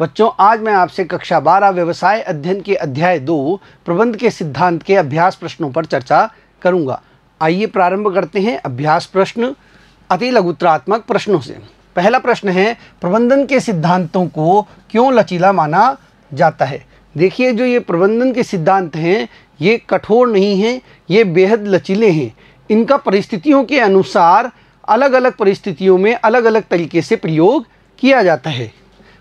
बच्चों आज मैं आपसे कक्षा बारह व्यवसाय अध्ययन के अध्याय दो प्रबंध के सिद्धांत के अभ्यास प्रश्नों पर चर्चा करूंगा आइए प्रारंभ करते हैं अभ्यास प्रश्न अति लघुत्रात्मक प्रश्नों से पहला प्रश्न है प्रबंधन के सिद्धांतों को क्यों लचीला माना जाता है देखिए जो ये प्रबंधन के सिद्धांत हैं ये कठोर नहीं हैं ये बेहद लचीले हैं इनका परिस्थितियों के अनुसार अलग अलग परिस्थितियों में अलग अलग तरीके से प्रयोग किया जाता है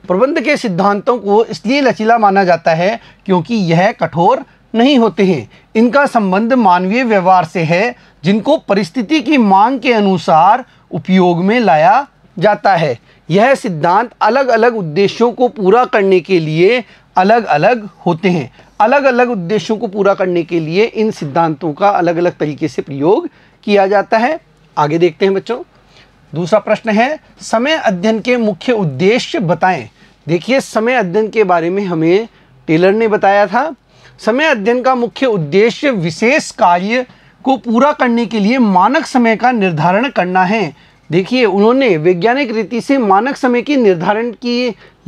प्रबंध के सिद्धांतों को इसलिए लचीला माना जाता है क्योंकि यह कठोर नहीं होते हैं इनका संबंध मानवीय व्यवहार से है जिनको परिस्थिति की मांग के अनुसार उपयोग में लाया जाता है यह सिद्धांत अलग अलग उद्देश्यों को पूरा करने के लिए अलग अलग होते हैं अलग अलग उद्देश्यों को पूरा करने के लिए इन सिद्धांतों का अलग अलग तरीके से प्रयोग किया जाता है आगे देखते हैं बच्चों दूसरा प्रश्न है समय अध्ययन के मुख्य उद्देश्य बताएं देखिए समय अध्ययन के बारे में हमें टेलर ने बताया था समय अध्ययन का मुख्य उद्देश्य विशेष कार्य को पूरा करने के लिए मानक समय का निर्धारण करना है देखिए उन्होंने वैज्ञानिक रीति से मानक समय के निर्धारण के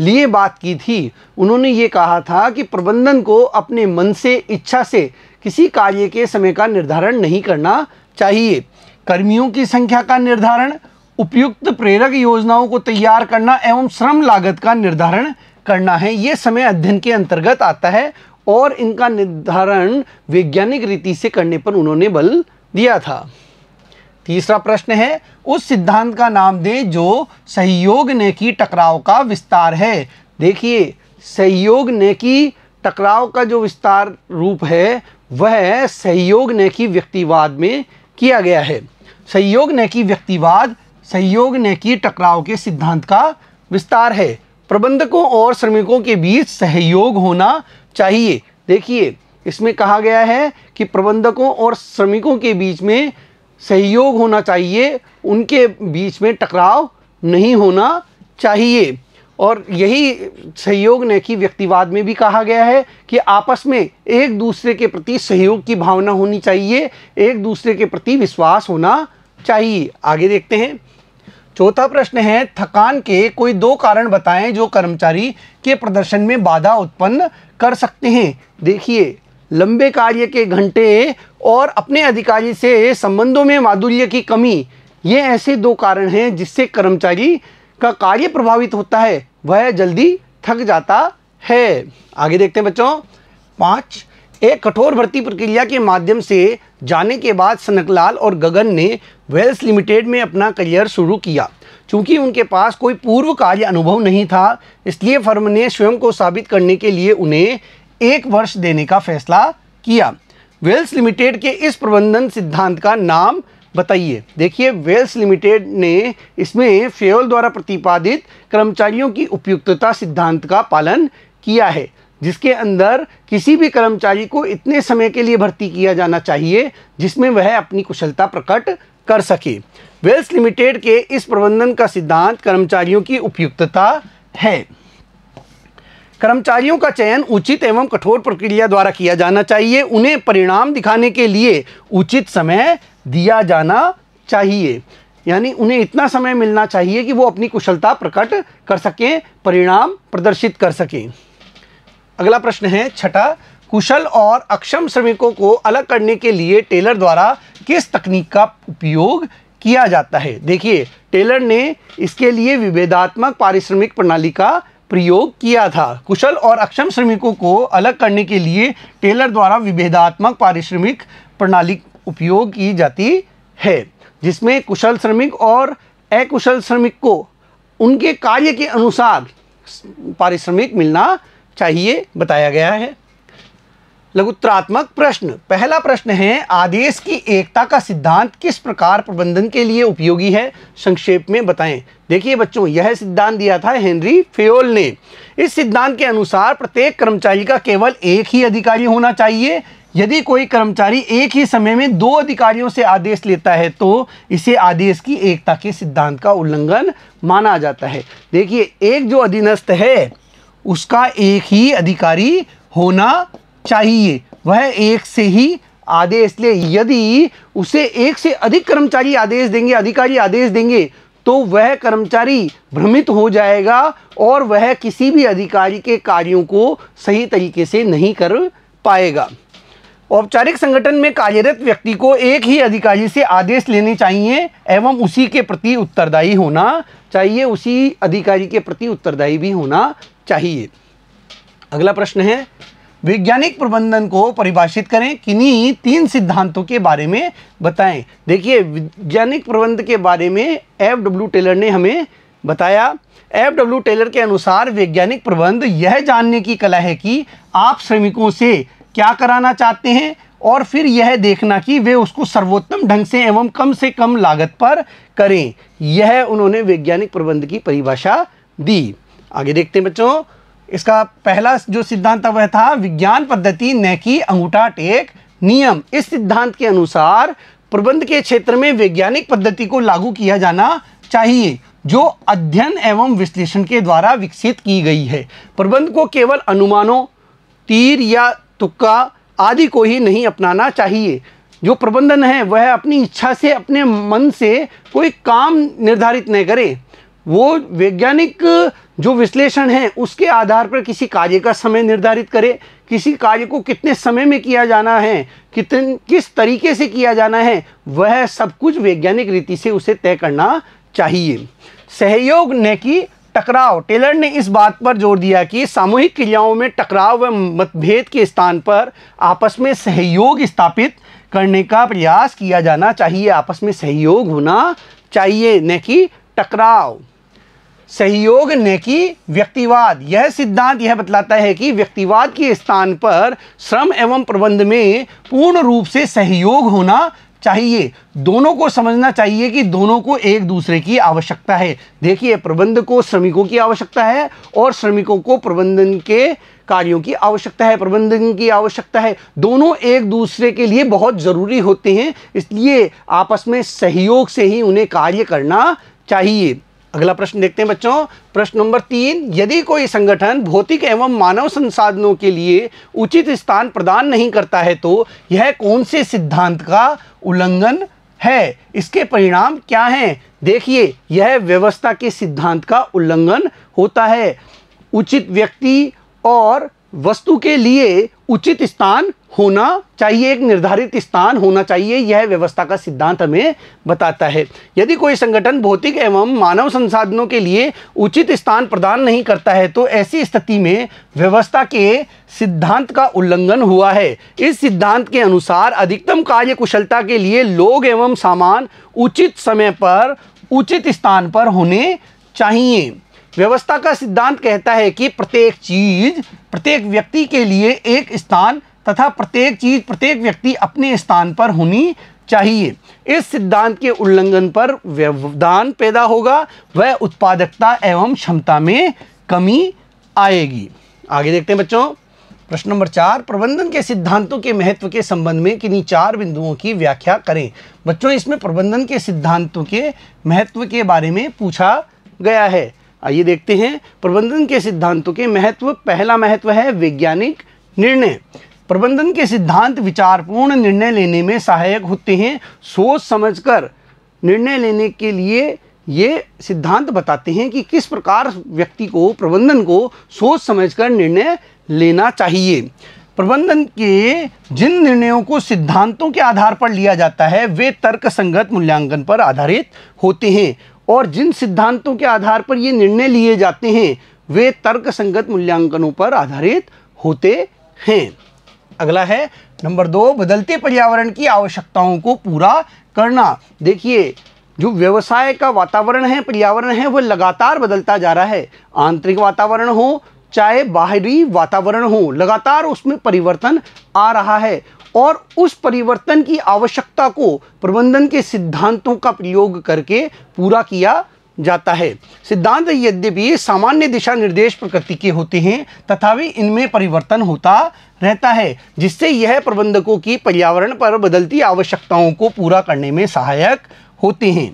लिए बात की थी उन्होंने ये कहा था कि प्रबंधन को अपने मन से इच्छा से किसी कार्य के समय का निर्धारण नहीं करना चाहिए कर्मियों की संख्या का निर्धारण उपयुक्त प्रेरक योजनाओं को तैयार करना एवं श्रम लागत का निर्धारण करना है ये समय अध्ययन के अंतर्गत आता है और इनका निर्धारण वैज्ञानिक रीति से करने पर उन्होंने बल दिया था तीसरा प्रश्न है उस सिद्धांत का नाम दें जो सहयोग ने की टकराव का विस्तार है देखिए सहयोग ने की टकराव का जो विस्तार रूप है वह सहयोग ने की व्यक्तिवाद में किया गया है सहयोग ने की व्यक्तिवाद सहयोग ने की टकराव के सिद्धांत का विस्तार है प्रबंधकों और श्रमिकों के बीच सहयोग होना चाहिए देखिए इसमें कहा गया है कि प्रबंधकों और श्रमिकों के बीच में सहयोग होना चाहिए उनके बीच में टकराव नहीं होना चाहिए और यही सहयोग ने की व्यक्तिवाद में भी कहा गया है कि आपस में एक दूसरे के प्रति सहयोग की भावना होनी चाहिए एक दूसरे के प्रति विश्वास होना चाहिए आगे देखते हैं चौथा प्रश्न है थकान के कोई दो कारण बताएं जो कर्मचारी के प्रदर्शन में बाधा उत्पन्न कर सकते हैं देखिए लंबे कार्य के घंटे और अपने अधिकारी से संबंधों में माधुर्य की कमी ये ऐसे दो कारण हैं जिससे कर्मचारी का कार्य प्रभावित होता है वह जल्दी थक जाता है आगे देखते हैं बच्चों पाँच एक कठोर भर्ती प्रक्रिया के माध्यम से जाने के बाद सनकलाल और गगन ने वेल्स लिमिटेड में अपना करियर शुरू किया चूंकि उनके पास कोई पूर्व कार्य अनुभव नहीं था इसलिए फर्म ने स्वयं को साबित करने के लिए उन्हें एक वर्ष देने का फैसला किया वेल्स लिमिटेड के इस प्रबंधन सिद्धांत का नाम बताइए देखिए वेल्स लिमिटेड ने इसमें फेयल द्वारा प्रतिपादित कर्मचारियों की उपयुक्तता सिद्धांत का पालन किया है जिसके अंदर किसी भी कर्मचारी को इतने समय के लिए भर्ती किया जाना चाहिए जिसमें वह अपनी कुशलता प्रकट कर सके वेल्स लिमिटेड के इस प्रबंधन का सिद्धांत कर्मचारियों की उपयुक्तता है कर्मचारियों का चयन उचित एवं कठोर प्रक्रिया द्वारा किया जाना चाहिए उन्हें परिणाम दिखाने के लिए उचित समय दिया जाना चाहिए यानी उन्हें इतना समय मिलना चाहिए कि वो अपनी कुशलता प्रकट कर सकें परिणाम प्रदर्शित कर सकें अगला प्रश्न है छठा कुशल और अक्षम श्रमिकों को अलग करने के लिए टेलर द्वारा किस तकनीक का उपयोग किया जाता है देखिए टेलर ने इसके लिए विभेदात्मक पारिश्रमिक प्रणाली का प्रयोग किया था कुशल और अक्षम श्रमिकों को अलग करने के लिए टेलर द्वारा विभेदात्मक पारिश्रमिक प्रणाली उपयोग की जाती है जिसमें कुशल श्रमिक और अकुशल श्रमिक को उनके कार्य के अनुसार पारिश्रमिक मिलना चाहिए बताया गया है लघुत्रात्मक प्रश्न पहला प्रश्न है आदेश की एकता का सिद्धांत किस प्रकार प्रबंधन के लिए उपयोगी है संक्षेप में बताएं देखिए बच्चों यह सिद्धांत दिया था हेनरी फेयोल ने इस सिद्धांत के अनुसार प्रत्येक कर्मचारी का केवल एक ही अधिकारी होना चाहिए यदि कोई कर्मचारी एक ही समय में दो अधिकारियों से आदेश लेता है तो इसे आदेश की एकता के सिद्धांत का उल्लंघन माना जाता है देखिए एक जो अधीनस्थ है उसका एक ही अधिकारी होना चाहिए वह एक से ही आदेश ले यदि उसे एक से अधिक कर्मचारी आदेश देंगे अधिकारी आदेश देंगे तो वह कर्मचारी भ्रमित हो जाएगा और वह किसी भी अधिकारी के कार्यों को सही तरीके से नहीं कर पाएगा औपचारिक संगठन में कार्यरत व्यक्ति को एक ही अधिकारी से आदेश लेने चाहिए एवं उसी के प्रति उत्तरदायी होना चाहिए उसी अधिकारी के प्रति उत्तरदायी भी होना चाहिए अगला प्रश्न है वैज्ञानिक प्रबंधन को परिभाषित करें किन्हीं तीन सिद्धांतों के बारे में बताएं देखिए वैज्ञानिक प्रबंध के बारे में एफ डब्ल्यू टेलर ने हमें बताया एफ डब्ल्यू टेलर के अनुसार वैज्ञानिक प्रबंध यह जानने की कला है कि आप श्रमिकों से क्या कराना चाहते हैं और फिर यह देखना कि वे उसको सर्वोत्तम ढंग से एवं कम से कम लागत पर करें यह उन्होंने वैज्ञानिक प्रबंध की परिभाषा दी आगे देखते हैं बच्चों इसका पहला जो सिद्धांत वह था विज्ञान पद्धति न कि अंगूठा टेक नियम इस सिद्धांत के अनुसार प्रबंध के क्षेत्र में वैज्ञानिक पद्धति को लागू किया जाना चाहिए जो अध्ययन एवं विश्लेषण के द्वारा विकसित की गई है प्रबंध को केवल अनुमानों तीर या तुक्का आदि को ही नहीं अपनाना चाहिए जो प्रबंधन है वह अपनी इच्छा से अपने मन से कोई काम निर्धारित न करे वो वैज्ञानिक जो विश्लेषण है उसके आधार पर किसी कार्य का समय निर्धारित करे किसी कार्य को कितने समय में किया जाना है कितने किस तरीके से किया जाना है वह सब कुछ वैज्ञानिक रीति से उसे तय करना चाहिए सहयोग न कि टकराव टेलर ने इस बात पर जोर दिया कि सामूहिक क्रियाओं में टकराव व मतभेद के स्थान पर आपस में सहयोग स्थापित करने का प्रयास किया जाना चाहिए आपस में सहयोग होना चाहिए न कि टकराव सहयोग ने की व्यक्तिवाद यह सिद्धांत यह बतलाता है कि व्यक्तिवाद के स्थान पर श्रम एवं प्रबंध में पूर्ण रूप से सहयोग होना चाहिए दोनों को समझना चाहिए कि दोनों को एक दूसरे की आवश्यकता है देखिए प्रबंध को श्रमिकों की आवश्यकता है और श्रमिकों को प्रबंधन के कार्यों की आवश्यकता है प्रबंधन की आवश्यकता है दोनों एक दूसरे के लिए बहुत ज़रूरी होते हैं इसलिए आपस में सहयोग से ही उन्हें कार्य करना चाहिए अगला प्रश्न देखते हैं बच्चों प्रश्न नंबर तीन यदि कोई संगठन भौतिक एवं मानव संसाधनों के लिए उचित स्थान प्रदान नहीं करता है तो यह कौन से सिद्धांत का उल्लंघन है इसके परिणाम क्या हैं देखिए यह व्यवस्था के सिद्धांत का उल्लंघन होता है उचित व्यक्ति और वस्तु के लिए उचित स्थान होना चाहिए एक निर्धारित स्थान होना चाहिए यह व्यवस्था का सिद्धांत हमें बताता है यदि कोई संगठन भौतिक एवं मानव संसाधनों के लिए उचित स्थान प्रदान नहीं करता है तो ऐसी स्थिति में व्यवस्था के सिद्धांत का उल्लंघन हुआ है इस सिद्धांत के अनुसार अधिकतम कार्य कुशलता के लिए लोग एवं सामान उचित समय पर उचित स्थान पर होने चाहिए व्यवस्था का सिद्धांत कहता है कि प्रत्येक चीज प्रत्येक व्यक्ति के लिए एक स्थान तथा प्रत्येक चीज प्रत्येक व्यक्ति अपने स्थान पर होनी चाहिए इस सिद्धांत के उल्लंघन पर व्यवधान पैदा होगा वह उत्पादकता एवं क्षमता में कमी आएगी आगे देखते हैं बच्चों प्रश्न नंबर चार प्रबंधन के सिद्धांतों के महत्व के संबंध में किन्हीं चार बिंदुओं की व्याख्या करें बच्चों इसमें प्रबंधन के सिद्धांतों के महत्व के बारे में पूछा गया है आइए देखते हैं प्रबंधन के सिद्धांतों के महत्व पहला महत्व है वैज्ञानिक निर्णय प्रबंधन के सिद्धांत विचारपूर्ण निर्णय लेने में सहायक होते हैं सोच समझकर निर्णय लेने के लिए ये सिद्धांत बताते हैं कि किस प्रकार व्यक्ति को प्रबंधन को सोच समझकर निर्णय लेना चाहिए प्रबंधन के जिन निर्णयों को सिद्धांतों के आधार पर लिया जाता है वे तर्क संगत मूल्यांकन पर आधारित होते हैं और जिन सिद्धांतों के आधार पर ये निर्णय लिए जाते हैं वे तर्क संगत मूल्यांकनों पर आधारित होते हैं अगला है नंबर दो बदलते पर्यावरण की आवश्यकताओं को पूरा करना देखिए जो व्यवसाय का वातावरण है पर्यावरण है वह लगातार बदलता जा रहा है आंतरिक वातावरण हो चाहे बाहरी वातावरण हो लगातार उसमें परिवर्तन आ रहा है और उस परिवर्तन की आवश्यकता को प्रबंधन के सिद्धांतों का प्रयोग करके पूरा किया जाता है सिद्धांत यद्यपि सामान्य दिशा निर्देश प्रकृति के होते हैं तथा भी इनमें परिवर्तन होता रहता है जिससे यह प्रबंधकों की पर्यावरण पर बदलती आवश्यकताओं को पूरा करने में सहायक होते हैं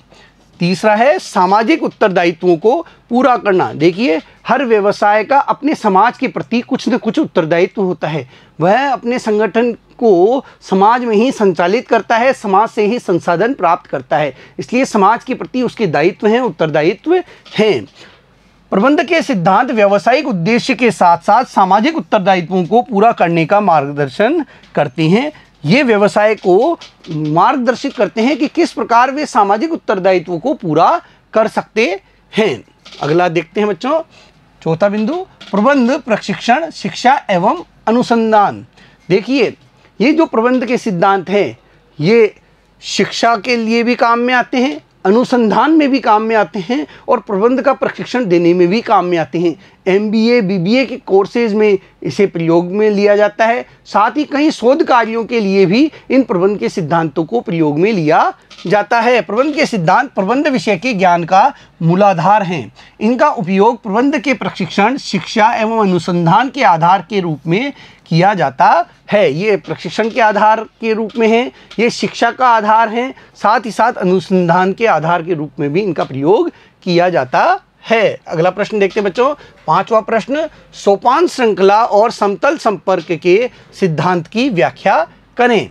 तीसरा है सामाजिक उत्तरदायित्वों को पूरा करना देखिए हर व्यवसाय का अपने समाज के प्रति कुछ न कुछ उत्तरदायित्व होता है वह अपने संगठन को समाज में ही संचालित करता है समाज से ही संसाधन प्राप्त करता है इसलिए समाज के प्रति उसके दायित्व हैं उत्तरदायित्व हैं प्रबंध के सिद्धांत व्यावसायिक उद्देश्य के साथ साथ सामाजिक उत्तरदायित्वों को पूरा करने का मार्गदर्शन करते हैं ये व्यवसाय को मार्गदर्शित करते हैं कि किस प्रकार वे सामाजिक उत्तरदायित्व को पूरा कर सकते हैं अगला देखते हैं बच्चों चौथा बिंदु प्रबंध प्रशिक्षण शिक्षा एवं अनुसंधान देखिए ये जो प्रबंध के सिद्धांत हैं ये शिक्षा के लिए भी काम में आते हैं अनुसंधान में भी काम में आते हैं और प्रबंध का प्रशिक्षण देने में भी काम में आते हैं एम बी ए के कोर्सेज में इसे प्रयोग में लिया जाता है साथ ही कई शोध कार्यों के लिए भी इन प्रबंध के सिद्धांतों को प्रयोग में लिया जाता है प्रबंध के सिद्धांत प्रबंध विषय के ज्ञान का मूलाधार हैं इनका उपयोग प्रबंध के प्रशिक्षण शिक्षा एवं अनुसंधान के आधार के रूप में किया जाता है ये प्रशिक्षण के आधार के रूप में है ये शिक्षा का आधार है साथ ही साथ अनुसंधान के आधार के रूप में भी इनका प्रयोग किया जाता है अगला प्रश्न देखते हैं बच्चों पांचवा प्रश्न सोपान श्रृंखला और समतल संपर्क के सिद्धांत की व्याख्या करें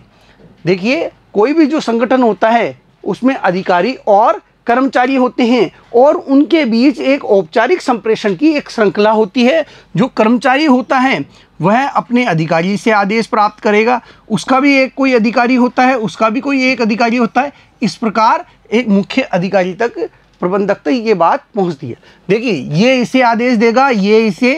देखिए कोई भी जो संगठन होता है उसमें अधिकारी और कर्मचारी होते हैं और उनके बीच एक औपचारिक संप्रेषण की एक श्रृंखला होती है जो कर्मचारी होता है वह अपने अधिकारी से आदेश प्राप्त करेगा उसका भी एक कोई अधिकारी होता है उसका भी कोई एक अधिकारी होता है इस प्रकार एक मुख्य अधिकारी तक प्रबंधक तक ये बात पहुंचती है देखिए ये इसे आदेश देगा ये इसे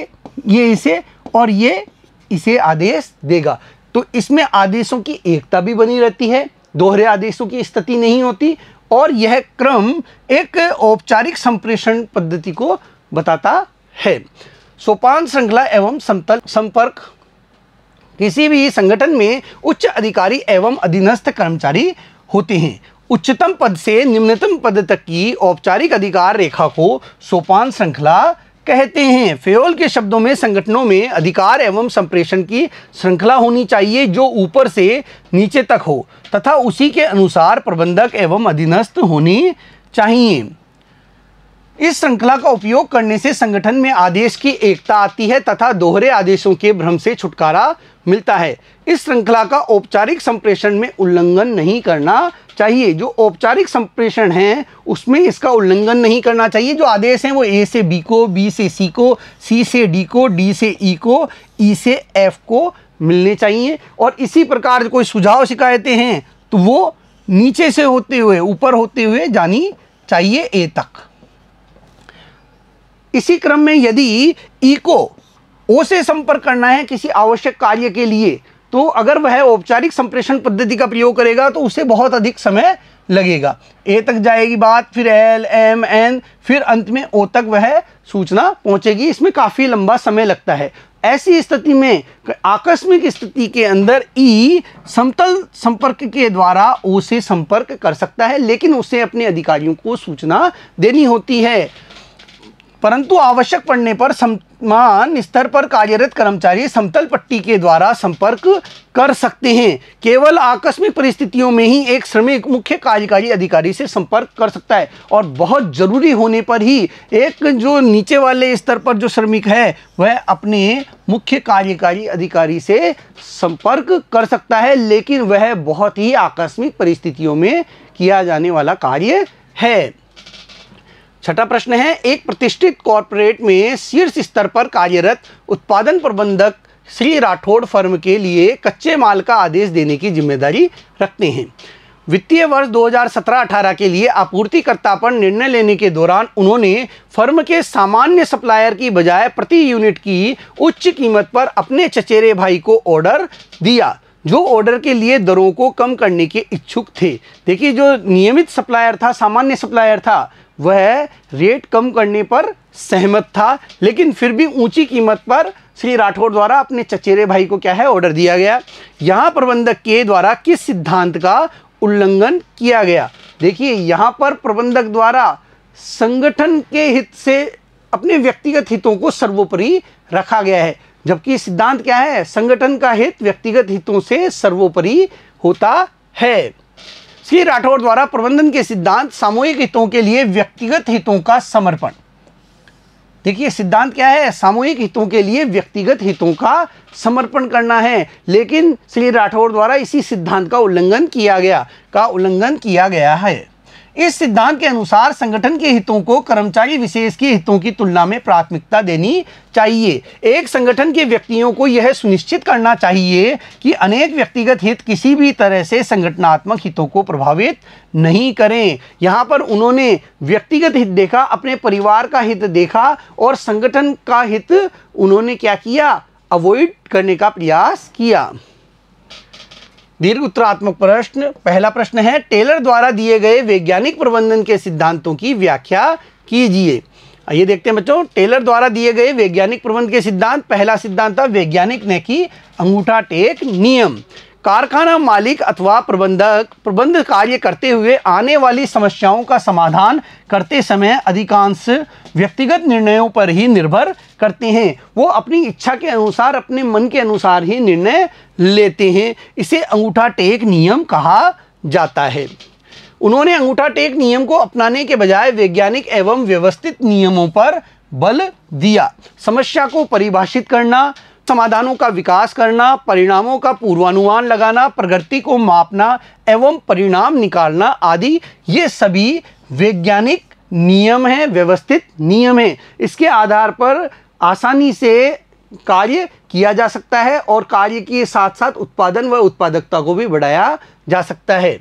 ये इसे और ये इसे आदेश देगा तो इसमें आदेशों की एकता भी बनी रहती है दोहरे आदेशों की स्थिति नहीं होती और यह क्रम एक औपचारिक संप्रेषण पद्धति को बताता है सोपान श्रृंखला एवं समतल संपर्क किसी भी संगठन में उच्च अधिकारी एवं अधीनस्थ कर्मचारी होते हैं उच्चतम पद से निम्नतम पद तक की औपचारिक अधिकार रेखा को सोपान श्रृंखला कहते हैं फेयोल के शब्दों में संगठनों में अधिकार एवं संप्रेषण की श्रृंखला होनी चाहिए जो ऊपर से नीचे तक हो तथा उसी के अनुसार प्रबंधक एवं अधीनस्थ होनी चाहिए इस श्रृंखला का उपयोग करने से संगठन में आदेश की एकता आती है तथा दोहरे आदेशों के भ्रम से छुटकारा मिलता है इस श्रृंखला का औपचारिक संप्रेषण में उल्लंघन नहीं करना चाहिए जो औपचारिक संप्रेषण है उसमें इसका उल्लंघन नहीं करना चाहिए जो आदेश हैं वो ए से बी को बी से सी को सी से डी को डी से ई e को ई e से एफ को मिलने चाहिए और इसी प्रकार कोई सुझाव शिकायतें हैं तो वो नीचे से होते हुए ऊपर होते हुए जानी चाहिए ए तक इसी क्रम में यदि ई को ओ से संपर्क करना है किसी आवश्यक कार्य के लिए तो अगर वह औपचारिक संप्रेषण पद्धति का प्रयोग करेगा तो उसे बहुत अधिक समय लगेगा ए तक जाएगी बात फिर एल एम एन फिर अंत में ओ तक वह सूचना पहुंचेगी इसमें काफ़ी लंबा समय लगता है ऐसी स्थिति में आकस्मिक स्थिति के अंदर ई समतल संपर्क के द्वारा ओ से संपर्क कर सकता है लेकिन उसे अपने अधिकारियों को सूचना देनी होती है परंतु आवश्यक पड़ने पर समान स्तर पर कार्यरत कर्मचारी समतल पट्टी के द्वारा संपर्क कर सकते हैं केवल आकस्मिक परिस्थितियों में ही एक श्रमिक मुख्य कार्यकारी अधिकारी से संपर्क कर सकता है और बहुत ज़रूरी होने पर ही एक जो नीचे वाले स्तर पर जो श्रमिक है वह अपने मुख्य कार्यकारी अधिकारी से संपर्क कर सकता है लेकिन वह बहुत ही आकस्मिक परिस्थितियों में किया जाने वाला कार्य है छठा प्रश्न है एक प्रतिष्ठित कॉरपोरेट में शीर्ष स्तर पर कार्यरत उत्पादन प्रबंधक श्री राठौड़ फर्म के लिए कच्चे माल का आदेश देने की जिम्मेदारी रखते हैं वित्तीय वर्ष 2017-18 के लिए आपूर्तिकर्ता पर निर्णय लेने के दौरान उन्होंने फर्म के सामान्य सप्लायर की बजाय प्रति यूनिट की उच्च कीमत पर अपने चचेरे भाई को ऑर्डर दिया जो ऑर्डर के लिए दरों को कम करने के इच्छुक थे देखिए जो नियमित सप्लायर था सामान्य सप्लायर था वह रेट कम करने पर सहमत था लेकिन फिर भी ऊंची कीमत पर श्री राठौर द्वारा अपने चचेरे भाई को क्या है ऑर्डर दिया गया यहाँ प्रबंधक के द्वारा किस सिद्धांत का उल्लंघन किया गया देखिए यहाँ पर प्रबंधक द्वारा संगठन के हित से अपने व्यक्तिगत हितों को सर्वोपरि रखा गया है जबकि सिद्धांत क्या है संगठन का हित व्यक्तिगत हितों से सर्वोपरि होता है श्री राठौर द्वारा प्रबंधन के सिद्धांत सामूहिक हितों के लिए व्यक्तिगत हितों का समर्पण देखिए सिद्धांत क्या है सामूहिक हितों के लिए व्यक्तिगत हितों का समर्पण करना है लेकिन श्री राठौर द्वारा इसी सिद्धांत का उल्लंघन किया गया का उल्लंघन किया गया है इस सिद्धांत के अनुसार संगठन के हितों को कर्मचारी विशेष के हितों की तुलना में प्राथमिकता देनी चाहिए एक संगठन के व्यक्तियों को यह सुनिश्चित करना चाहिए कि अनेक व्यक्तिगत हित किसी भी तरह से संगठनात्मक हितों को प्रभावित नहीं करें यहाँ पर उन्होंने व्यक्तिगत हित देखा अपने परिवार का हित देखा और संगठन का हित उन्होंने क्या किया अवॉइड करने का प्रयास किया दीर्घ उत्तरात्मक प्रश्न पहला प्रश्न है टेलर द्वारा दिए गए वैज्ञानिक प्रबंधन के सिद्धांतों की व्याख्या कीजिए ये देखते हैं बच्चों टेलर द्वारा दिए गए वैज्ञानिक प्रबंध के सिद्धांत पहला सिद्धांत था वैज्ञानिक ने की अंगूठा टेक नियम कारखाना मालिक अथवा प्रबंधक प्रबंध कार्य करते हुए आने वाली समस्याओं का समाधान करते समय अधिकांश व्यक्तिगत निर्णयों पर ही निर्भर करते हैं वो अपनी इच्छा के अनुसार अपने मन के अनुसार ही निर्णय लेते हैं इसे अंगूठा टेक नियम कहा जाता है उन्होंने अंगूठा टेक नियम को अपनाने के बजाय वैज्ञानिक एवं व्यवस्थित नियमों पर बल दिया समस्या को परिभाषित करना समाधानों का विकास करना परिणामों का पूर्वानुमान लगाना प्रगति को मापना एवं परिणाम निकालना आदि ये सभी वैज्ञानिक नियम हैं व्यवस्थित नियम हैं इसके आधार पर आसानी से कार्य किया जा सकता है और कार्य के साथ साथ उत्पादन व उत्पादकता को भी बढ़ाया जा सकता है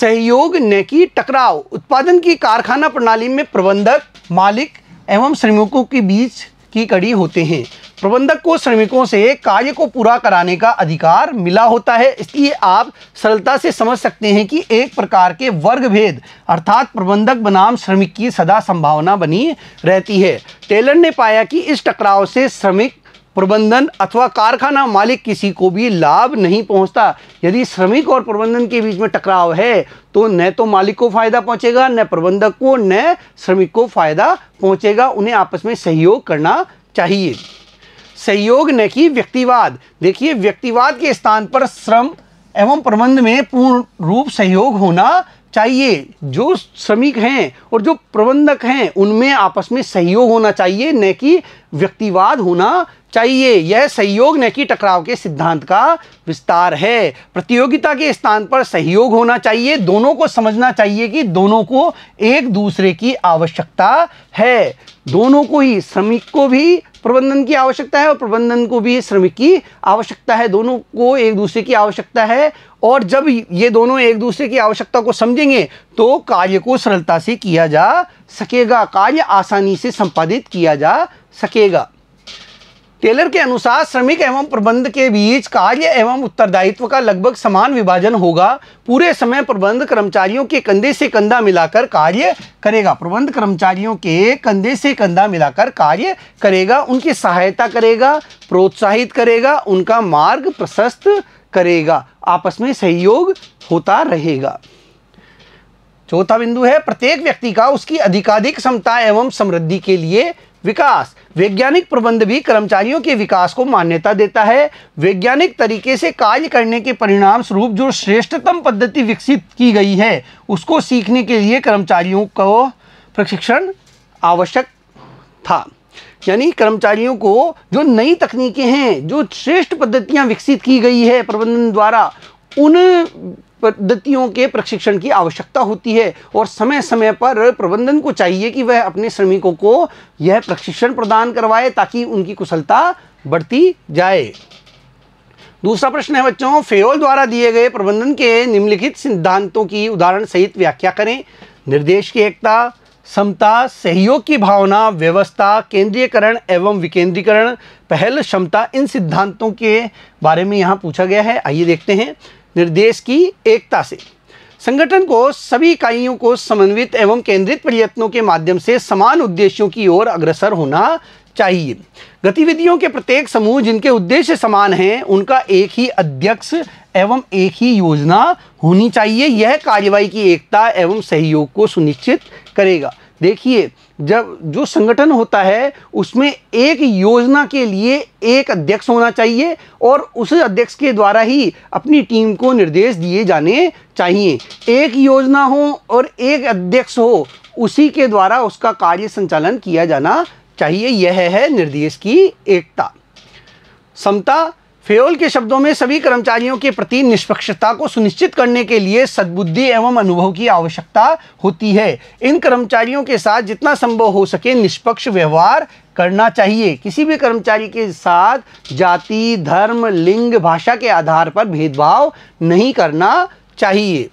सहयोग न टकराव उत्पादन की कारखाना प्रणाली में प्रबंधक मालिक एवं श्रमिकों के बीच की कड़ी होते हैं प्रबंधक को श्रमिकों से कार्य को पूरा कराने का अधिकार मिला होता है इसलिए आप सरलता से समझ सकते हैं कि एक प्रकार के वर्ग भेद अर्थात प्रबंधक बनाम श्रमिक की सदा संभावना बनी रहती है टेलर ने पाया कि इस टकराव से श्रमिक प्रबंधन अथवा कारखाना मालिक किसी को भी लाभ नहीं पहुंचता यदि श्रमिक और प्रबंधन के बीच में टकराव है तो न तो मालिक को फायदा पहुंचेगा न प्रबंधक को न श्रमिक को फायदा पहुंचेगा उन्हें आपस में सहयोग करना चाहिए सहयोग न की व्यक्तिवाद देखिए व्यक्तिवाद के स्थान पर श्रम एवं प्रबंध में पूर्ण रूप सहयोग होना चाहिए जो श्रमिक हैं और जो प्रबंधक हैं उनमें आपस में सहयोग होना चाहिए न कि व्यक्तिवाद होना चाहिए यह सहयोग न कि टकराव के सिद्धांत का विस्तार है प्रतियोगिता के स्थान पर सहयोग होना चाहिए दोनों को समझना चाहिए कि दोनों को एक दूसरे की आवश्यकता है दोनों को ही श्रमिक को भी प्रबंधन की आवश्यकता है और प्रबंधन को भी श्रमिक की आवश्यकता है दोनों को एक दूसरे की आवश्यकता है और जब ये दोनों एक दूसरे की आवश्यकता को समझेंगे तो कार्य को सरलता से किया जा सकेगा कार्य आसानी से संपादित किया जा सकेगा टेलर के अनुसार श्रमिक एवं प्रबंध के बीच कार्य एवं उत्तरदायित्व का लगभग समान विभाजन होगा पूरे समय प्रबंध कर्मचारियों के कंधे से कंधा मिलाकर कार्य करेगा प्रबंध कर्मचारियों के कंधे से कंधा मिलाकर कार्य करेगा उनकी सहायता करेगा प्रोत्साहित करेगा उनका मार्ग प्रशस्त करेगा आपस में सहयोग होता रहेगा चौथा बिंदु है प्रत्येक व्यक्ति का उसकी अधिकाधिक क्षमता एवं समृद्धि के लिए विकास वैज्ञानिक प्रबंध भी कर्मचारियों के विकास को मान्यता देता है वैज्ञानिक तरीके से कार्य करने के परिणाम स्वरूप जो श्रेष्ठतम पद्धति विकसित की गई है उसको सीखने के लिए कर्मचारियों को प्रशिक्षण आवश्यक था यानी कर्मचारियों को जो नई तकनीकें हैं जो श्रेष्ठ पद्धतियां विकसित की गई है प्रबंधन द्वारा उन पद्धतियों के प्रशिक्षण की आवश्यकता होती है और समय समय पर प्रबंधन को चाहिए कि वह अपने श्रमिकों को यह प्रशिक्षण प्रदान करवाए ताकि उनकी कुशलता बढ़ती जाए दूसरा प्रश्न है बच्चों फेयोल द्वारा दिए गए प्रबंधन के निम्नलिखित सिद्धांतों की उदाहरण सहित व्याख्या करें निर्देश की एकता समता सहयोग की भावना व्यवस्था केंद्रीयकरण एवं विकेंद्रीकरण पहल क्षमता इन सिद्धांतों के बारे में यहाँ पूछा गया है आइए देखते हैं निर्देश की एकता से संगठन को सभी इकाइयों को समन्वित एवं केंद्रित प्रयत्नों के माध्यम से समान उद्देश्यों की ओर अग्रसर होना चाहिए गतिविधियों के प्रत्येक समूह जिनके उद्देश्य समान हैं उनका एक ही अध्यक्ष एवं एक ही योजना होनी चाहिए यह कार्यवाही की एकता एवं सहयोग को सुनिश्चित करेगा देखिए जब जो संगठन होता है उसमें एक योजना के लिए एक अध्यक्ष होना चाहिए और उस अध्यक्ष के द्वारा ही अपनी टीम को निर्देश दिए जाने चाहिए एक योजना हो और एक अध्यक्ष हो उसी के द्वारा उसका कार्य संचालन किया जाना चाहिए यह है निर्देश की एकता समता फेयोल के शब्दों में सभी कर्मचारियों के प्रति निष्पक्षता को सुनिश्चित करने के लिए सद्बुद्धि एवं अनुभव की आवश्यकता होती है इन कर्मचारियों के साथ जितना संभव हो सके निष्पक्ष व्यवहार करना चाहिए किसी भी कर्मचारी के साथ जाति धर्म लिंग भाषा के आधार पर भेदभाव नहीं करना चाहिए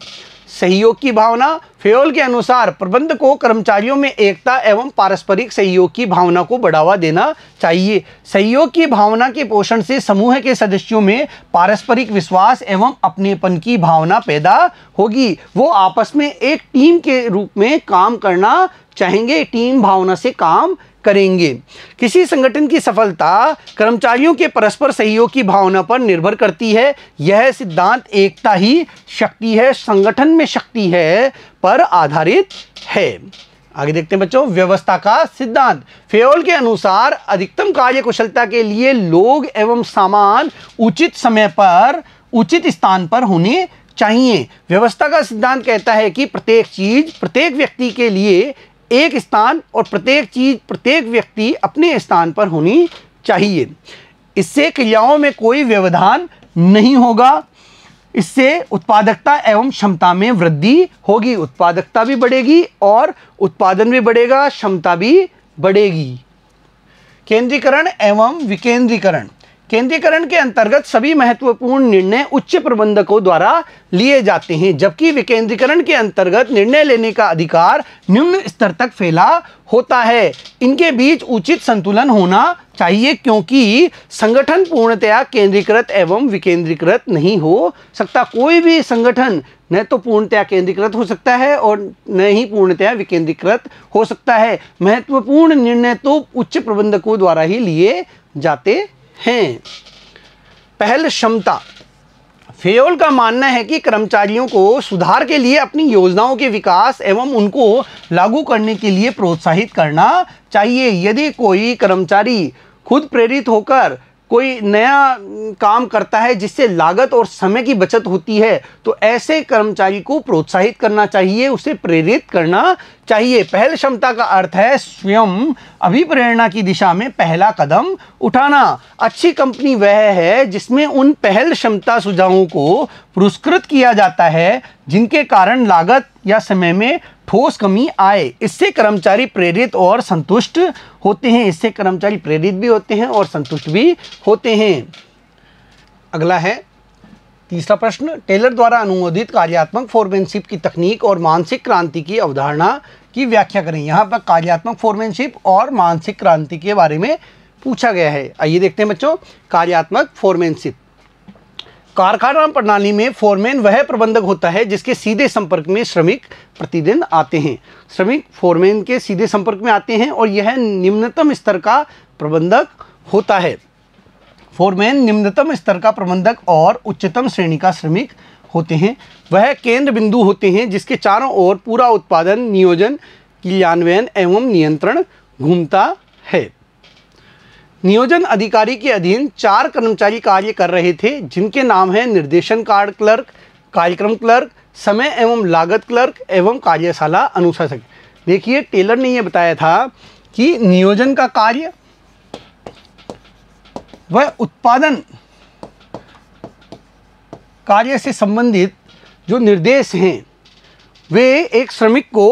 सहयोग की भावना फ्योल के अनुसार प्रबंध को कर्मचारियों में एकता एवं पारस्परिक सहयोग की भावना को बढ़ावा देना चाहिए सहयोग की भावना के पोषण से समूह के सदस्यों में पारस्परिक विश्वास एवं अपनेपन की भावना पैदा होगी वो आपस में एक टीम के रूप में काम करना चाहेंगे टीम भावना से काम करेंगे किसी संगठन की सफलता कर्मचारियों के परस्पर सहयोग की भावना पर निर्भर करती है यह सिद्धांत एकता ही शक्ति है संगठन में शक्ति है पर आधारित है आगे देखते हैं बच्चों व्यवस्था का सिद्धांत फेओल के अनुसार अधिकतम कार्य कुशलता के लिए लोग एवं सामान उचित समय पर उचित स्थान पर होने चाहिए व्यवस्था का सिद्धांत कहता है कि प्रत्येक चीज प्रत्येक व्यक्ति के लिए एक स्थान और प्रत्येक चीज़ प्रत्येक व्यक्ति अपने स्थान पर होनी चाहिए इससे क्रियाओं में कोई व्यवधान नहीं होगा इससे उत्पादकता एवं क्षमता में वृद्धि होगी उत्पादकता भी बढ़ेगी और उत्पादन भी बढ़ेगा क्षमता भी बढ़ेगी केंद्रीकरण एवं विकेंद्रीकरण केंद्रीकरण के अंतर्गत सभी महत्वपूर्ण निर्णय उच्च प्रबंधकों द्वारा लिए जाते हैं जबकि विकेंद्रीकरण के अंतर्गत निर्णय लेने का अधिकार निम्न स्तर तक फैला होता है इनके बीच उचित संतुलन होना चाहिए क्योंकि संगठन पूर्णतया केंद्रीकृत एवं विकेंद्रीकृत नहीं हो सकता कोई भी संगठन न तो पूर्णतया केंद्रीकृत हो सकता है और न ही पूर्णतया विकेंद्रीकृत हो सकता है महत्वपूर्ण निर्णय तो उच्च प्रबंधकों द्वारा ही लिए जाते हैं पहल क्षमता फेयोल का मानना है कि कर्मचारियों को सुधार के लिए अपनी योजनाओं के विकास एवं उनको लागू करने के लिए प्रोत्साहित करना चाहिए यदि कोई कर्मचारी खुद प्रेरित होकर कोई नया काम करता है जिससे लागत और समय की बचत होती है तो ऐसे कर्मचारी को प्रोत्साहित करना चाहिए उसे प्रेरित करना चाहिए पहल क्षमता का अर्थ है स्वयं अभिप्रेरणा की दिशा में पहला कदम उठाना अच्छी कंपनी वह है जिसमें उन पहल क्षमता सुझावों को पुरस्कृत किया जाता है जिनके कारण लागत या समय में ठोस कमी आए इससे कर्मचारी प्रेरित और संतुष्ट होते हैं इससे कर्मचारी प्रेरित भी होते हैं और संतुष्ट भी होते हैं अगला है तीसरा प्रश्न टेलर द्वारा अनुमोदित कार्यात्मक फोरमैनशिप की तकनीक और मानसिक क्रांति की अवधारणा की व्याख्या करें यहाँ पर कार्यात्मक फोरमैनशिप और मानसिक क्रांति के बारे में पूछा गया है आइए देखते हैं बच्चों कार्यात्मक फोरमैनशिप कारखाना प्रणाली में फोरमैन वह प्रबंधक होता है जिसके सीधे संपर्क में श्रमिक प्रतिदिन आते हैं श्रमिक फोरमैन के सीधे संपर्क में आते हैं और यह निम्नतम स्तर का प्रबंधक होता है फोरमैन निम्नतम स्तर का प्रबंधक और उच्चतम श्रेणी का श्रमिक होते हैं वह केंद्र बिंदु होते हैं जिसके चारों ओर पूरा उत्पादन नियोजन क्रियान्वयन एवं नियंत्रण घूमता है नियोजन अधिकारी के अधीन चार कर्मचारी कार्य कर रहे थे जिनके नाम हैं निर्देशन कार्ड क्लर्क कार्यक्रम क्लर्क समय एवं लागत क्लर्क एवं कार्यशाला अनुशासक देखिए टेलर ने यह बताया था कि नियोजन का कार्य वह उत्पादन कार्य से संबंधित जो निर्देश हैं वे एक श्रमिक को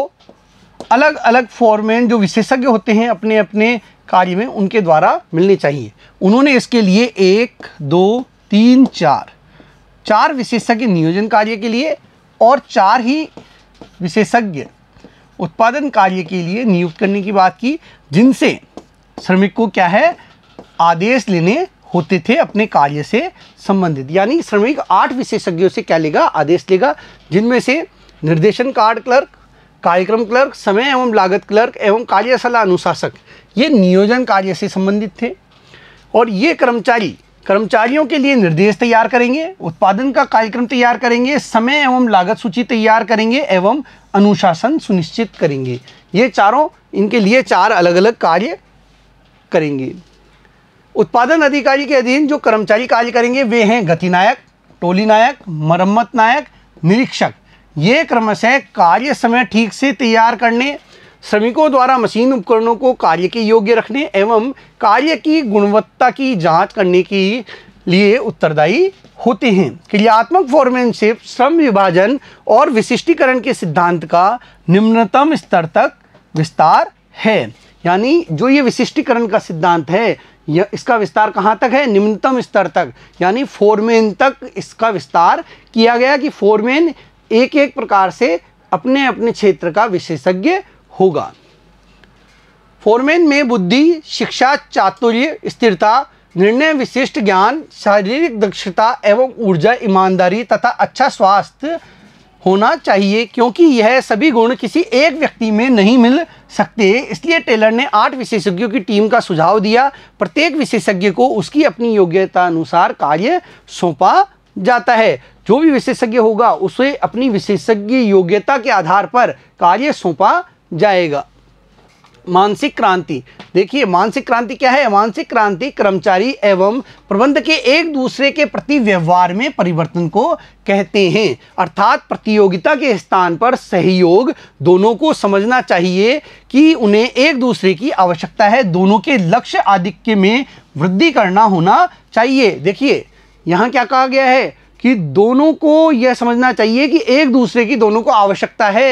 अलग अलग फॉर्मेट जो विशेषज्ञ होते हैं अपने अपने कार्य में उनके द्वारा मिलने चाहिए उन्होंने इसके लिए एक दो तीन चार चार विशेषज्ञ नियोजन कार्य के लिए और चार ही विशेषज्ञ उत्पादन कार्य के लिए नियुक्त करने की बात की जिनसे श्रमिक को क्या है आदेश लेने होते थे अपने कार्य से संबंधित यानी श्रमिक आठ विशेषज्ञों से क्या लेगा आदेश लेगा जिनमें से निर्देशन कार्ड क्लर्क कार्यक्रम क्लर्क समय एवं लागत क्लर्क एवं कार्यशाला अनुशासक ये नियोजन कार्य से संबंधित थे और ये कर्मचारी कर्मचारियों के लिए निर्देश तैयार करेंगे उत्पादन का कार्यक्रम तैयार करेंगे समय एवं लागत सूची तैयार करेंगे एवं अनुशासन सुनिश्चित करेंगे ये चारों इनके लिए चार अलग अलग कार्य करेंगे उत्पादन अधिकारी के अधीन जो कर्मचारी कार्य करेंगे वे हैं गतिनायक टोली नायक मरम्मत नायक निरीक्षक ये क्रमशः कार्य समय ठीक से तैयार करने श्रमिकों द्वारा मशीन उपकरणों को कार्य के योग्य रखने एवं कार्य की गुणवत्ता की जांच करने की लिए उत्तरदायी होते हैं क्रियात्मक फॉर्मेनशिप श्रम विभाजन और विशिष्टीकरण के सिद्धांत का निम्नतम स्तर तक विस्तार है यानी जो ये विशिष्टीकरण का सिद्धांत है यह इसका विस्तार कहाँ तक है निम्नतम स्तर तक यानी फोरमेन तक इसका विस्तार किया गया कि फोरमेन एक एक प्रकार से अपने अपने क्षेत्र का विशेषज्ञ होगा फोरमैन में बुद्धि शिक्षा चातुर्य स्थिरता निर्णय विशिष्ट ज्ञान शारीरिक दक्षता एवं ऊर्जा ईमानदारी तथा अच्छा स्वास्थ्य होना चाहिए क्योंकि यह सभी गुण किसी एक व्यक्ति में नहीं मिल सकते इसलिए टेलर ने आठ विशेषज्ञों की टीम का सुझाव दिया प्रत्येक विशेषज्ञ को उसकी अपनी योग्यता अनुसार कार्य सौंपा जाता है जो भी विशेषज्ञ होगा उसे अपनी विशेषज्ञ योग्यता के आधार पर कार्य सौंपा जाएगा मानसिक क्रांति देखिए मानसिक क्रांति क्या है मानसिक क्रांति कर्मचारी एवं प्रबंध के एक दूसरे के प्रति व्यवहार में परिवर्तन को कहते हैं अर्थात प्रतियोगिता के स्थान पर सहयोग दोनों को समझना चाहिए कि उन्हें एक दूसरे की आवश्यकता है दोनों के लक्ष्य आधिक्य में वृद्धि करना होना चाहिए देखिए यहाँ क्या कहा गया है कि दोनों को यह समझना चाहिए कि एक दूसरे की दोनों को आवश्यकता है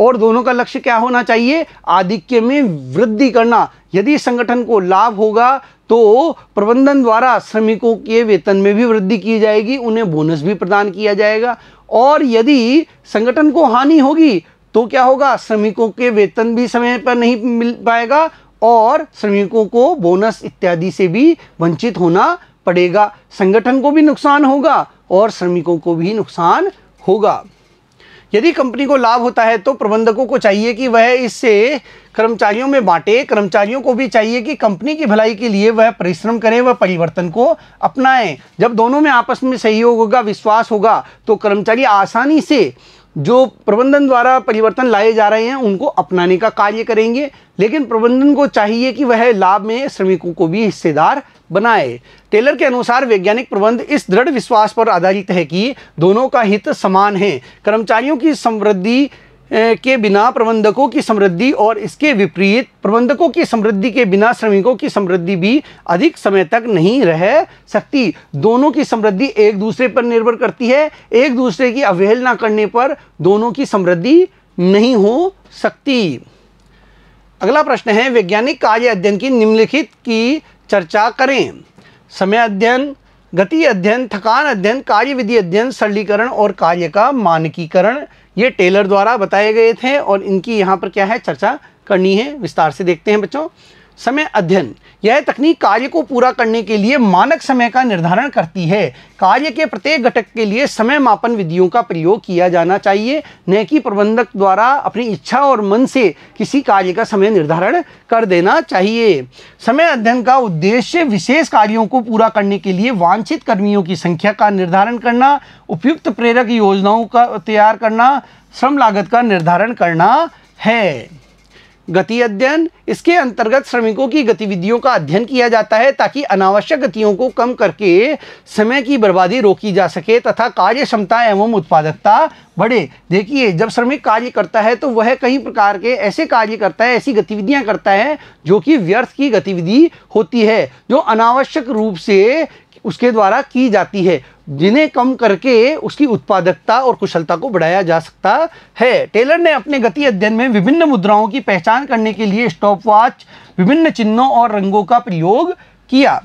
और दोनों का लक्ष्य क्या होना चाहिए आधिक्य में वृद्धि करना यदि संगठन को लाभ होगा तो प्रबंधन द्वारा श्रमिकों के वेतन में भी वृद्धि की जाएगी उन्हें बोनस भी प्रदान किया जाएगा और यदि संगठन को हानि होगी तो क्या होगा श्रमिकों के वेतन भी समय पर नहीं मिल पाएगा और श्रमिकों को बोनस इत्यादि से भी वंचित होना पड़ेगा संगठन को भी नुकसान होगा और श्रमिकों को भी नुकसान होगा यदि कंपनी को लाभ होता है तो प्रबंधकों को चाहिए कि वह इससे कर्मचारियों में बांटे कर्मचारियों को भी चाहिए कि कंपनी की भलाई के लिए वह परिश्रम करें वह परिवर्तन को अपनाएं जब दोनों में आपस में सहयोग होगा विश्वास होगा तो कर्मचारी आसानी से जो प्रबंधन द्वारा परिवर्तन लाए जा रहे हैं उनको अपनाने का कार्य करेंगे लेकिन प्रबंधन को चाहिए कि वह लाभ में श्रमिकों को भी हिस्सेदार बनाए टेलर के अनुसार वैज्ञानिक प्रबंध इस दृढ़ विश्वास पर आधारित है कि दोनों का हित समान है कर्मचारियों की समृद्धि के बिना प्रबंधकों की समृद्धि और इसके विपरीत प्रबंधकों की समृद्धि के बिना श्रमिकों की समृद्धि भी अधिक समय तक नहीं रह सकती दोनों की समृद्धि एक दूसरे पर निर्भर करती है एक दूसरे की अवहेलना करने पर दोनों की समृद्धि नहीं हो सकती अगला प्रश्न है वैज्ञानिक कार्य अध्ययन की निम्नलिखित की चर्चा करें समय अध्ययन गति अध्ययन थकान अध्ययन कार्य विधि अध्ययन सरलीकरण और कार्य का मानकीकरण ये टेलर द्वारा बताए गए थे और इनकी यहाँ पर क्या है चर्चा करनी है विस्तार से देखते हैं बच्चों समय अध्ययन यह तकनीक कार्य को पूरा करने के लिए मानक समय का निर्धारण करती है कार्य के प्रत्येक घटक के लिए समय मापन विधियों का प्रयोग किया जाना चाहिए न कि प्रबंधक द्वारा अपनी इच्छा और मन से किसी कार्य का समय निर्धारण कर देना चाहिए समय अध्ययन का उद्देश्य विशेष कार्यों को पूरा करने के लिए वांछित कर्मियों की संख्या का निर्धारण करना उपयुक्त प्रेरक योजनाओं का तैयार करना श्रम लागत का निर्धारण करना है गति अध्ययन इसके अंतर्गत श्रमिकों की गतिविधियों का अध्ययन किया जाता है ताकि अनावश्यक गतियों को कम करके समय की बर्बादी रोकी जा सके तथा कार्य क्षमता एवं उत्पादकता बढ़े देखिए जब श्रमिक कार्य करता है तो वह कई प्रकार के ऐसे कार्य करता है ऐसी गतिविधियां करता है जो कि व्यर्थ की गतिविधि होती है जो अनावश्यक रूप से उसके द्वारा की जाती है जिन्हें कम करके उसकी उत्पादकता और कुशलता को बढ़ाया जा सकता है टेलर ने अपने गति अध्ययन में विभिन्न मुद्राओं की पहचान करने के लिए स्टॉप विभिन्न चिन्हों और रंगों का प्रयोग किया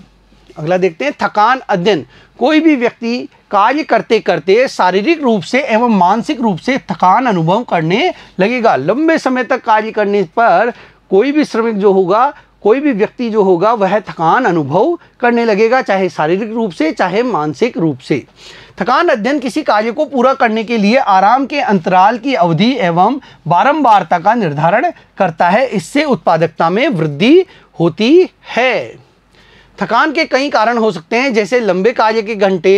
अगला देखते हैं थकान अध्ययन कोई भी व्यक्ति कार्य करते करते शारीरिक रूप से एवं मानसिक रूप से थकान अनुभव करने लगेगा लंबे समय तक कार्य करने पर कोई भी श्रमिक जो होगा कोई भी व्यक्ति जो होगा वह थकान अनुभव करने लगेगा चाहे शारीरिक रूप से चाहे मानसिक रूप से थकान अध्ययन किसी कार्य को पूरा करने के लिए आराम के अंतराल की अवधि एवं बारंबारता का निर्धारण करता है इससे उत्पादकता में वृद्धि होती है थकान के कई कारण हो सकते हैं जैसे लंबे कार्य के घंटे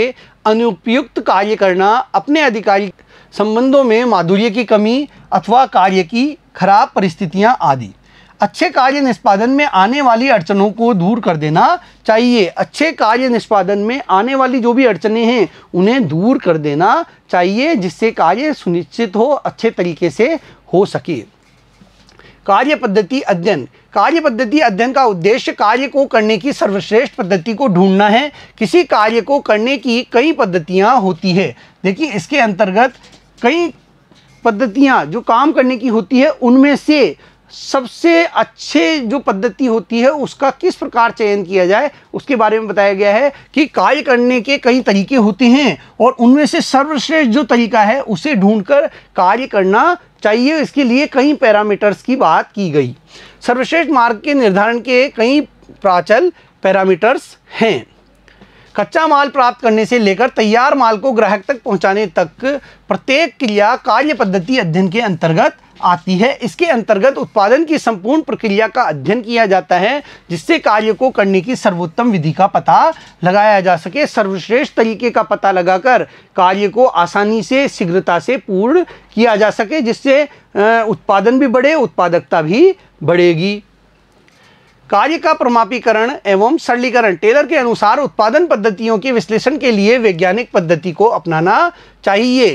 अनुपयुक्त कार्य करना अपने अधिकारी संबंधों में माधुर्य की कमी अथवा कार्य की खराब परिस्थितियां आदि अच्छे कार्य निष्पादन में आने वाली अड़चनों को दूर कर देना चाहिए अच्छे कार्य निष्पादन में आने वाली जो भी अड़चने हैं उन्हें दूर कर देना चाहिए जिससे कार्य सुनिश्चित हो अच्छे तरीके से हो सके कार्य पद्धति अध्ययन कार्य पद्धति अध्ययन का उद्देश्य कार्य को करने की सर्वश्रेष्ठ पद्धति को ढूंढना है किसी कार्य को करने की कई पद्धतियाँ होती है देखिए इसके अंतर्गत कई पद्धतियाँ जो काम करने की होती है उनमें से सबसे अच्छे जो पद्धति होती है उसका किस प्रकार चयन किया जाए उसके बारे में बताया गया है कि कार्य करने के कई तरीके होते हैं और उनमें से सर्वश्रेष्ठ जो तरीका है उसे ढूंढकर कार्य करना चाहिए इसके लिए कई पैरामीटर्स की बात की गई सर्वश्रेष्ठ मार्ग के निर्धारण के कई प्राचल पैरामीटर्स हैं कच्चा माल प्राप्त करने से लेकर तैयार माल को ग्राहक तक पहुंचाने तक प्रत्येक क्रिया कार्य पद्धति अध्ययन के अंतर्गत आती है इसके अंतर्गत उत्पादन की संपूर्ण प्रक्रिया का अध्ययन किया जाता है जिससे कार्य को करने की सर्वोत्तम विधि का पता लगाया जा सके सर्वश्रेष्ठ तरीके का पता लगाकर कार्य को आसानी से शीघ्रता से पूर्ण किया जा सके जिससे उत्पादन भी बढ़े उत्पादकता भी बढ़ेगी कार्य का प्रमापीकरण एवं सरलीकरण टेलर के अनुसार उत्पादन पद्धतियों के विश्लेषण के लिए वैज्ञानिक पद्धति को अपनाना चाहिए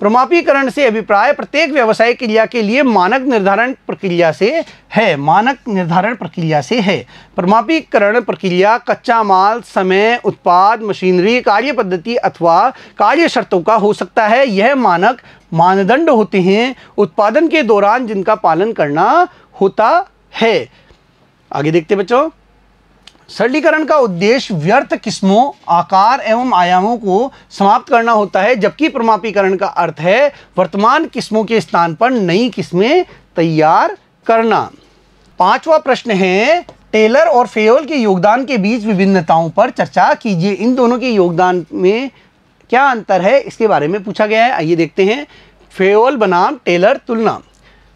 प्रमापीकरण से अभिप्राय प्रत्येक व्यवसाय क्रिया के लिए मानक निर्धारण प्रक्रिया से है मानक निर्धारण प्रक्रिया से है प्रमापीकरण प्रक्रिया कच्चा माल समय उत्पाद मशीनरी कार्य पद्धति अथवा कार्य शर्तों का हो सकता है यह मानक मानदंड होते हैं उत्पादन के दौरान जिनका पालन करना होता है आगे देखते बच्चों सरलीकरण का उद्देश्य व्यर्थ किस्मों आकार एवं आयामों को समाप्त करना होता है जबकि प्रमापीकरण का अर्थ है वर्तमान किस्मों के स्थान पर नई किस्में तैयार करना पांचवा प्रश्न है टेलर और फेयोल के योगदान के बीच विभिन्नताओं पर चर्चा कीजिए इन दोनों के योगदान में क्या अंतर है इसके बारे में पूछा गया है आइए देखते हैं फेयोल बनाम टेलर तुलना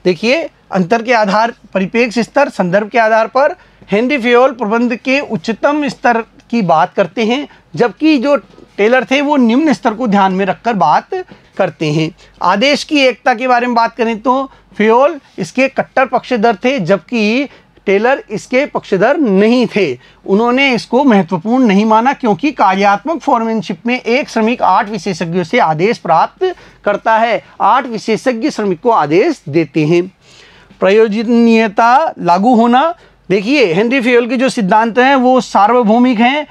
देखिए अंतर के आधार परिपेक्ष स्तर संदर्भ के आधार पर हेनरी फ्योल प्रबंध के उच्चतम स्तर की बात करते हैं जबकि जो टेलर थे वो निम्न स्तर को ध्यान में रखकर बात करते हैं आदेश की एकता के बारे में बात करें तो फ्योल इसके कट्टर पक्षधर थे जबकि टेलर इसके पक्षधर नहीं थे उन्होंने इसको महत्वपूर्ण नहीं माना क्योंकि कार्यात्मक फॉर्मेनशिप में एक श्रमिक आठ विशेषज्ञों से आदेश प्राप्त करता है आठ विशेषज्ञ श्रमिक को आदेश देते हैं प्रयोजनीयता लागू होना देखिए हेनरी फ्योल के जो सिद्धांत हैं वो सार्वभौमिक हैं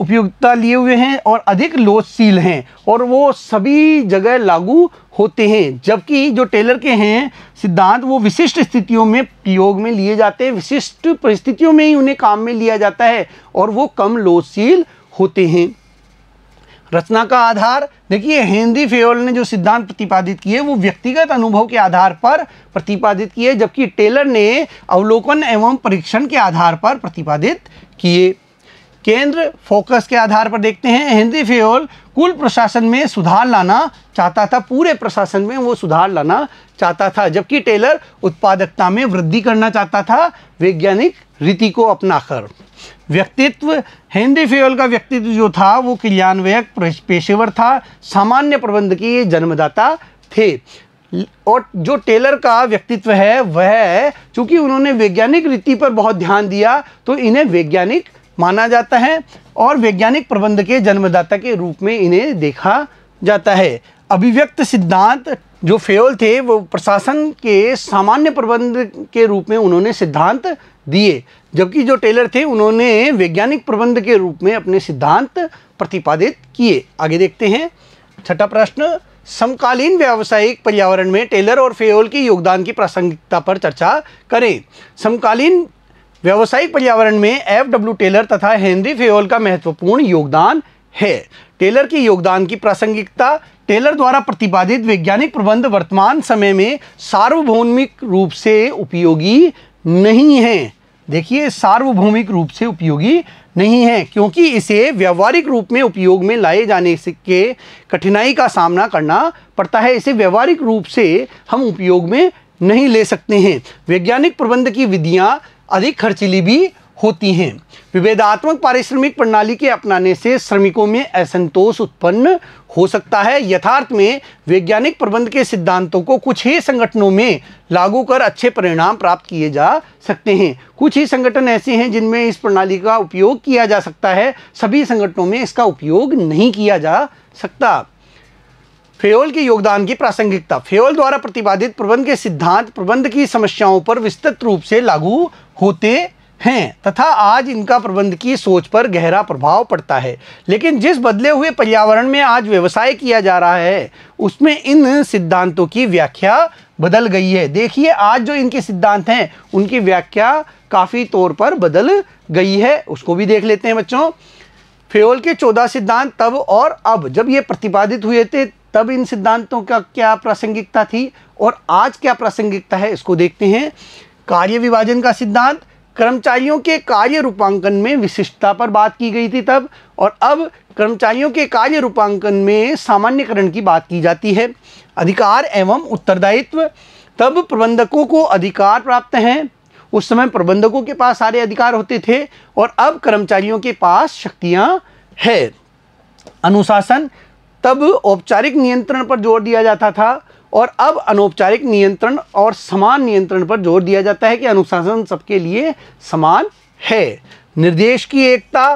उपयोगिता लिए हुए हैं और अधिक लोचशील हैं और वो सभी जगह लागू होते हैं जबकि जो टेलर के हैं सिद्धांत वो विशिष्ट स्थितियों में प्रयोग में लिए जाते हैं विशिष्ट परिस्थितियों में ही उन्हें काम में लिया जाता है और वो कम लोचशील होते हैं रचना का आधार देखिए हेनरी फेयोल ने जो सिद्धांत प्रतिपादित किए वो व्यक्तिगत अनुभव के आधार पर प्रतिपादित किए जबकि टेलर ने अवलोकन एवं परीक्षण के आधार पर प्रतिपादित किए केंद्र फोकस के आधार पर देखते हैं हेनरी फेयोल कुल प्रशासन में सुधार लाना चाहता था पूरे प्रशासन में वो सुधार लाना चाहता था जबकि टेलर उत्पादकता में वृद्धि करना चाहता था वैज्ञानिक रीति को अपनाकर व्यक्तित्व हेनरी फेवल का व्यक्तित्व जो था वो क्रियान्वयक पेशेवर था सामान्य प्रबंध की जन्मदाता थे और जो टेलर का व्यक्तित्व है वह चूंकि उन्होंने वैज्ञानिक रीति पर बहुत ध्यान दिया तो इन्हें वैज्ञानिक माना जाता है और वैज्ञानिक प्रबंध के जन्मदाता के रूप में इन्हें देखा जाता है अभिव्यक्त सिद्धांत जो फेओल थे वो प्रशासन के सामान्य प्रबंध के रूप में उन्होंने सिद्धांत दिए जबकि जो टेलर थे उन्होंने वैज्ञानिक प्रबंध के रूप में अपने सिद्धांत प्रतिपादित किए आगे देखते हैं छठा प्रश्न समकालीन व्यावसायिक पर्यावरण में टेलर और फेओल के योगदान की प्रासंगिकता पर चर्चा करें समकालीन व्यावसायिक पर्यावरण में एफ डब्ल्यू टेलर तथा हेनरी फेओल का महत्वपूर्ण योगदान है टेलर के योगदान की प्रासंगिकता टेलर द्वारा प्रतिपादित वैज्ञानिक प्रबंध वर्तमान समय में सार्वभौमिक रूप से उपयोगी नहीं है देखिए सार्वभौमिक रूप से उपयोगी नहीं है क्योंकि इसे व्यवहारिक रूप में उपयोग में लाए जाने के कठिनाई का सामना करना पड़ता है इसे व्यवहारिक रूप से हम उपयोग में नहीं ले सकते हैं वैज्ञानिक प्रबंध की विधियाँ अधिक खर्चीली भी होती हैं विभेदात्मक पारिश्रमिक प्रणाली के अपनाने से श्रमिकों में असंतोष उत्पन्न हो सकता है यथार्थ में वैज्ञानिक प्रबंध के सिद्धांतों को कुछ ही संगठनों में लागू कर अच्छे परिणाम प्राप्त किए जा सकते हैं कुछ ही संगठन ऐसे हैं जिनमें इस प्रणाली का उपयोग किया जा सकता है सभी संगठनों में इसका उपयोग नहीं किया जा सकता फेयोल के योगदान की प्रासंगिकता फेयोल द्वारा प्रतिपादित प्रबंध के सिद्धांत प्रबंध की समस्याओं पर विस्तृत रूप से लागू होते हैं तथा आज इनका प्रबंध की सोच पर गहरा प्रभाव पड़ता है लेकिन जिस बदले हुए पर्यावरण में आज व्यवसाय किया जा रहा है उसमें इन सिद्धांतों की व्याख्या बदल गई है देखिए आज जो इनके सिद्धांत हैं उनकी व्याख्या काफ़ी तौर पर बदल गई है उसको भी देख लेते हैं बच्चों फ्योल के चौदह सिद्धांत तब और अब जब ये प्रतिपादित हुए थे तब इन सिद्धांतों का क्या प्रासंगिकता थी और आज क्या प्रासंगिकता है इसको देखते हैं कार्य विभाजन का सिद्धांत कर्मचारियों के कार्य रूपांकन में विशिष्टता पर बात की गई थी तब और अब कर्मचारियों के कार्य रूपांकन में सामान्यकरण की बात की जाती है अधिकार एवं उत्तरदायित्व तब प्रबंधकों को अधिकार प्राप्त हैं उस समय प्रबंधकों के पास सारे अधिकार होते थे और अब कर्मचारियों के पास शक्तियाँ है अनुशासन तब औपचारिक नियंत्रण पर जोर दिया जाता था और अब अनौपचारिक नियंत्रण और समान नियंत्रण पर जोर दिया जाता है कि अनुशासन सबके लिए समान है निर्देश की एकता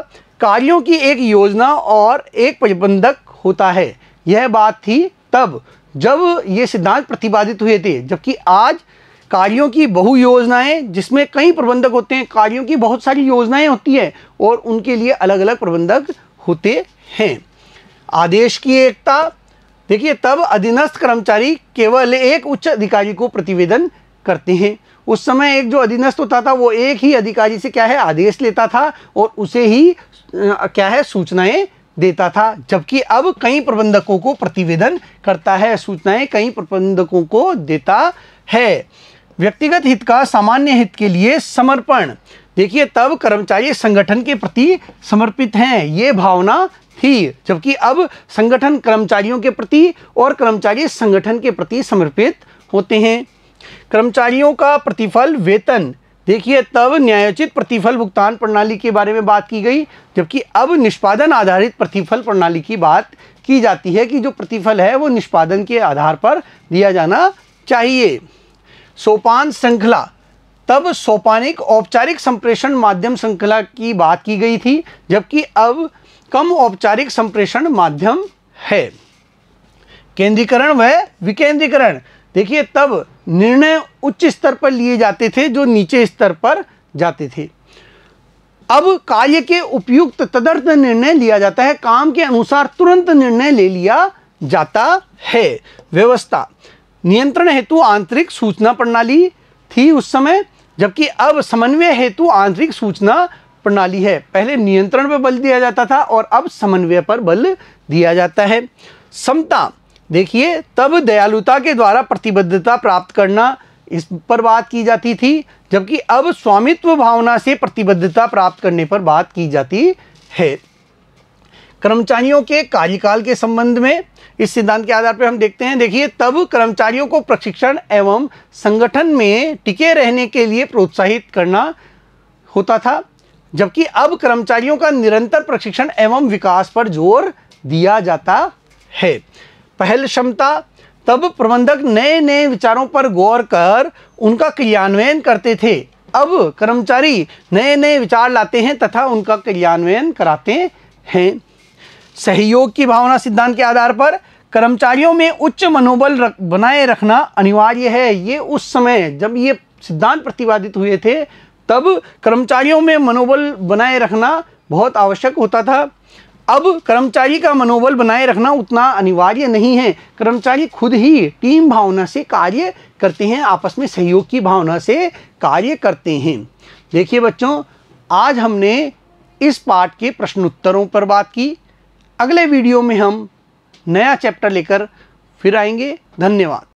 कार्यों की एक योजना और एक प्रबंधक होता है यह बात थी तब जब ये सिद्धांत प्रतिपादित हुए थे जबकि आज कार्यों की बहु योजनाएं जिसमें कई प्रबंधक होते हैं कार्यों की बहुत सारी योजनाएं होती हैं और उनके लिए अलग अलग प्रबंधक होते हैं आदेश की एकता देखिए तब अधीनस्थ कर्मचारी केवल एक उच्च अधिकारी को प्रतिवेदन करते हैं उस समय एक जो अधीनस्थ होता था वो एक ही अधिकारी से क्या है आदेश लेता था और उसे ही क्या है सूचनाएं देता था जबकि अब कई प्रबंधकों को प्रतिवेदन करता है सूचनाएं कई प्रबंधकों को देता है व्यक्तिगत हित का सामान्य हित के लिए समर्पण देखिए तब कर्मचारी संगठन के प्रति समर्पित हैं ये भावना ही जबकि अब संगठन कर्मचारियों के प्रति और कर्मचारी संगठन के प्रति समर्पित होते हैं कर्मचारियों का प्रतिफल वेतन देखिए तब न्यायोचित प्रतिफल भुगतान प्रणाली के बारे में बात की गई जबकि अब निष्पादन आधारित प्रतिफल प्रणाली की बात की जाती है कि जो प्रतिफल है वो निष्पादन के आधार पर दिया जाना चाहिए सोपान श्रृंखला तब सोपानिक औपचारिक संप्रेषण माध्यम श्रृंखला की बात की गई थी जबकि अब कम औपचारिक संप्रेषण माध्यम है केंद्रीकरण व विकेंद्रीकरण देखिए तब निर्णय उच्च स्तर पर लिए जाते थे जो नीचे स्तर पर जाते थे अब कार्य के उपयुक्त तदर्थ निर्णय लिया जाता है काम के अनुसार तुरंत निर्णय ले लिया जाता है व्यवस्था नियंत्रण हेतु आंतरिक सूचना प्रणाली थी उस समय जबकि अब समन्वय हेतु आंतरिक सूचना प्रणाली है पहले नियंत्रण पर बल दिया जाता था और अब समन्वय पर बल दिया जाता है समता देखिए तब दयालुता के द्वारा प्रतिबद्धता प्राप्त करना इस पर बात की जाती थी जबकि अब स्वामित्व भावना से प्रतिबद्धता प्राप्त करने पर बात की जाती है कर्मचारियों के कार्यकाल के संबंध में इस सिद्धांत के आधार पर हम देखते हैं देखिए तब कर्मचारियों को प्रशिक्षण एवं संगठन में टिके रहने के लिए प्रोत्साहित करना होता था जबकि अब कर्मचारियों का निरंतर प्रशिक्षण एवं विकास पर जोर दिया जाता है पहल क्षमता तब प्रबंधक नए नए विचारों पर गौर कर उनका क्रियान्वयन करते थे अब कर्मचारी नए नए विचार लाते हैं तथा उनका क्रियान्वयन कराते हैं सहयोग की भावना सिद्धांत के आधार पर कर्मचारियों में उच्च मनोबल रख, बनाए रखना अनिवार्य है ये उस समय जब ये सिद्धांत प्रतिपादित हुए थे तब कर्मचारियों में मनोबल बनाए रखना बहुत आवश्यक होता था अब कर्मचारी का मनोबल बनाए रखना उतना अनिवार्य नहीं है कर्मचारी खुद ही टीम भावना से कार्य करते हैं आपस में सहयोग की भावना से कार्य करते हैं देखिए बच्चों आज हमने इस पाठ के प्रश्नोत्तरों पर बात की अगले वीडियो में हम नया चैप्टर लेकर फिर आएंगे धन्यवाद